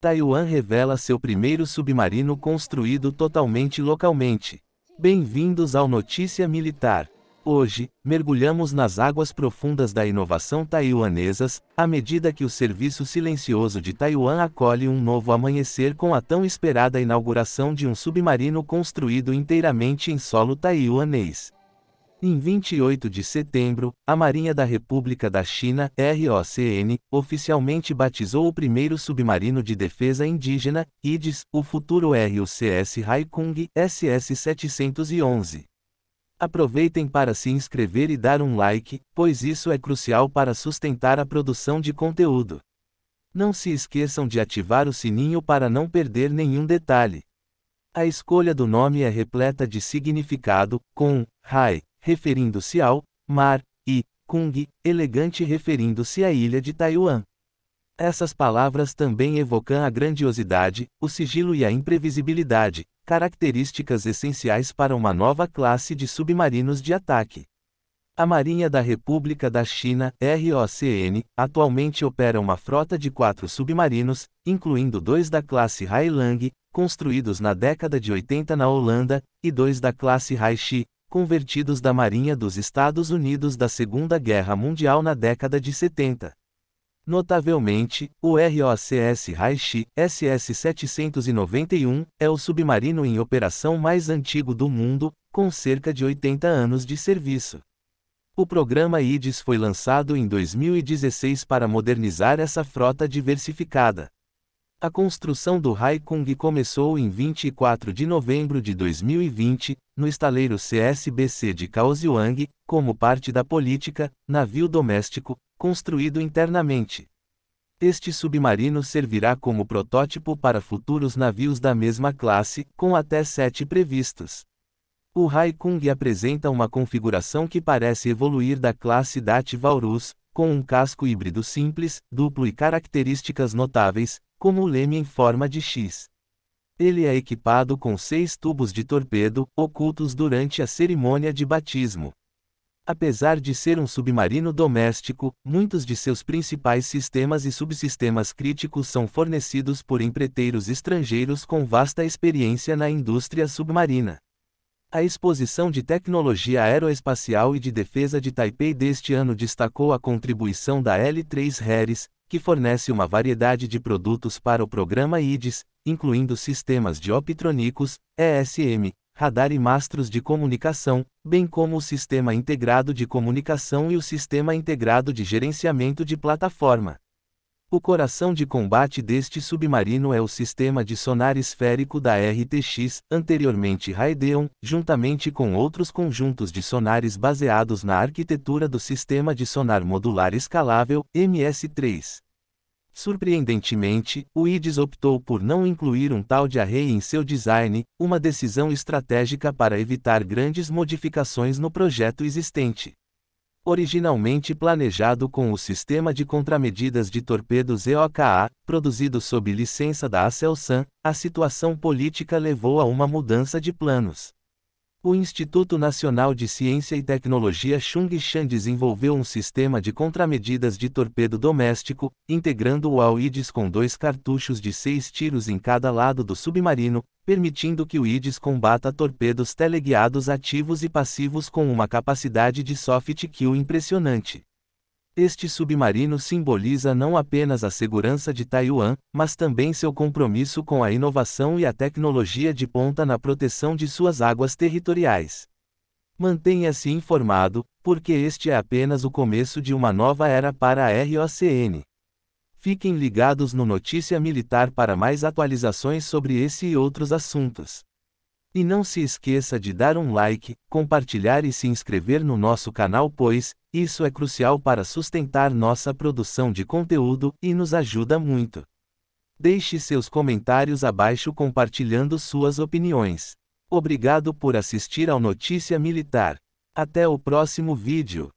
Taiwan revela seu primeiro submarino construído totalmente localmente. Bem-vindos ao Notícia Militar. Hoje, mergulhamos nas águas profundas da inovação taiwanesas, à medida que o Serviço Silencioso de Taiwan acolhe um novo amanhecer com a tão esperada inauguração de um submarino construído inteiramente em solo taiwanês. Em 28 de setembro, a Marinha da República da China, ROCN, oficialmente batizou o primeiro submarino de defesa indígena, IDES, o futuro RUCS Haikung SS-711. Aproveitem para se inscrever e dar um like, pois isso é crucial para sustentar a produção de conteúdo. Não se esqueçam de ativar o sininho para não perder nenhum detalhe. A escolha do nome é repleta de significado, com Hai referindo-se ao mar, e Kung, elegante, referindo-se à ilha de Taiwan. Essas palavras também evocam a grandiosidade, o sigilo e a imprevisibilidade, características essenciais para uma nova classe de submarinos de ataque. A Marinha da República da China, ROCN, atualmente opera uma frota de quatro submarinos, incluindo dois da classe Hailang, construídos na década de 80 na Holanda, e dois da classe Haichi, convertidos da Marinha dos Estados Unidos da Segunda Guerra Mundial na década de 70. Notavelmente, o ROCS Raichi SS-791 é o submarino em operação mais antigo do mundo, com cerca de 80 anos de serviço. O programa IDES foi lançado em 2016 para modernizar essa frota diversificada. A construção do Haikung começou em 24 de novembro de 2020, no estaleiro CSBC de Kaohsiung, como parte da política navio doméstico, construído internamente. Este submarino servirá como protótipo para futuros navios da mesma classe, com até sete previstos. O Haikung apresenta uma configuração que parece evoluir da classe DAT com um casco híbrido simples, duplo e características notáveis, como o leme em forma de X. Ele é equipado com seis tubos de torpedo, ocultos durante a cerimônia de batismo. Apesar de ser um submarino doméstico, muitos de seus principais sistemas e subsistemas críticos são fornecidos por empreiteiros estrangeiros com vasta experiência na indústria submarina. A exposição de tecnologia aeroespacial e de defesa de Taipei deste ano destacou a contribuição da L3 Harris, que fornece uma variedade de produtos para o programa IDES, incluindo sistemas de geopitrônicos, ESM, radar e mastros de comunicação, bem como o Sistema Integrado de Comunicação e o Sistema Integrado de Gerenciamento de Plataforma. O coração de combate deste submarino é o sistema de sonar esférico da RTX, anteriormente Radeon, juntamente com outros conjuntos de sonares baseados na arquitetura do Sistema de Sonar Modular Escalável, MS3. Surpreendentemente, o IDES optou por não incluir um tal de array em seu design, uma decisão estratégica para evitar grandes modificações no projeto existente originalmente planejado com o sistema de contramedidas de torpedos EOKA, produzido sob licença da Acelsan, a situação política levou a uma mudança de planos. O Instituto Nacional de Ciência e Tecnologia Chung-Shan desenvolveu um sistema de contramedidas de torpedo doméstico, integrando o AUIDS com dois cartuchos de seis tiros em cada lado do submarino, permitindo que o IDES combata torpedos teleguiados ativos e passivos com uma capacidade de soft kill impressionante. Este submarino simboliza não apenas a segurança de Taiwan, mas também seu compromisso com a inovação e a tecnologia de ponta na proteção de suas águas territoriais. Mantenha-se informado, porque este é apenas o começo de uma nova era para a ROCN. Fiquem ligados no Notícia Militar para mais atualizações sobre esse e outros assuntos. E não se esqueça de dar um like, compartilhar e se inscrever no nosso canal, pois isso é crucial para sustentar nossa produção de conteúdo e nos ajuda muito. Deixe seus comentários abaixo compartilhando suas opiniões. Obrigado por assistir ao Notícia Militar. Até o próximo vídeo.